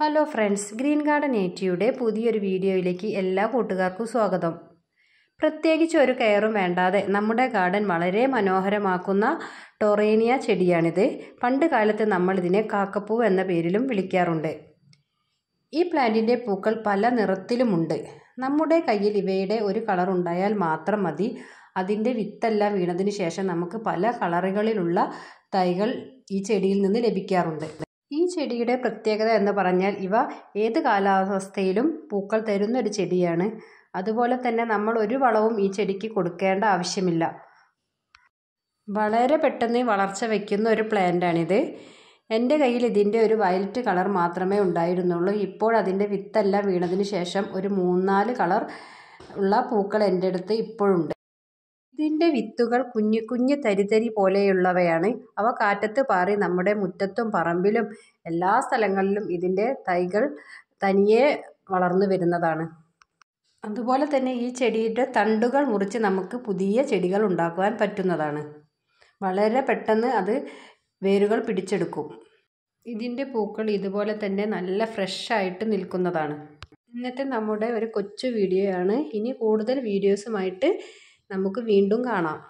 hello friends green garden നേറ്റിയുടെ പുതിയൊരു വീഡിയോയിലേക്ക് എല്ലാ കൂട്ടുകാർക്കും സ്വാഗതം പ്രത്യേകിച്ച് ഒരു കെയറും വേണ്ടാതെ നമ്മുടെ ഗാർഡൻ വളരെ മനോഹരമാക്കുന്ന ടൊറേനിയ ചെടിയാണിത് പണ്ട് കാലത്ത് നമ്മളിതിനെ കാക്കപ്പൂ എന്ന പേരിലും വിളിക്കാറുണ്ട് ഈ പ്ലാന്റിൻ്റെ പൂക്കൾ പല നിറത്തിലുമുണ്ട് നമ്മുടെ കയ്യിൽ ഇവയുടെ ഒരു കളർ ഉണ്ടായാൽ മാത്രം മതി അതിൻ്റെ വിത്തെല്ലാം വീണതിന് ശേഷം നമുക്ക് പല കളറുകളിലുള്ള തൈകൾ ഈ ചെടിയിൽ നിന്ന് ലഭിക്കാറുണ്ട് ഈ ചെടിയുടെ പ്രത്യേകത എന്ന് പറഞ്ഞാൽ ഇവ ഏത് കാലാവസ്ഥയിലും പൂക്കൾ തരുന്ന ഒരു ചെടിയാണ് അതുപോലെ തന്നെ നമ്മൾ ഒരു വളവും ഈ ചെടിക്ക് കൊടുക്കേണ്ട ആവശ്യമില്ല വളരെ പെട്ടെന്ന് വളർച്ച വയ്ക്കുന്ന ഒരു പ്ലാന്റാണിത് എൻ്റെ കയ്യിൽ ഇതിൻ്റെ ഒരു വയലറ്റ് കളർ മാത്രമേ ഉണ്ടായിരുന്നുള്ളൂ ഇപ്പോൾ അതിൻ്റെ വിത്തെല്ലാം വീണതിന് ശേഷം ഒരു മൂന്നാല് കളർ ഉള്ള പൂക്കൾ എൻ്റെ അടുത്ത് ഇപ്പോഴുണ്ട് ഇതിൻ്റെ വിത്തുകൾ കുഞ്ഞു കുഞ്ഞു തരിതരി പോലെയുള്ളവയാണ് അവ കാറ്റത്ത് പാറി നമ്മുടെ മുറ്റത്തും പറമ്പിലും എല്ലാ സ്ഥലങ്ങളിലും ഇതിൻ്റെ തൈകൾ തനിയെ വളർന്നു വരുന്നതാണ് അതുപോലെ തന്നെ ഈ ചെടിയുടെ തണ്ടുകൾ മുറിച്ച് നമുക്ക് പുതിയ ചെടികൾ ഉണ്ടാക്കുവാൻ പറ്റുന്നതാണ് വളരെ പെട്ടെന്ന് അത് വേരുകൾ പിടിച്ചെടുക്കും ഇതിൻ്റെ പൂക്കൾ ഇതുപോലെ തന്നെ നല്ല ഫ്രഷായിട്ട് നിൽക്കുന്നതാണ് ഇന്നത്തെ നമ്മുടെ ഒരു കൊച്ചു വീഡിയോ ആണ് ഇനി കൂടുതൽ വീഡിയോസുമായിട്ട് നമുക്ക് വീണ്ടും കാണാം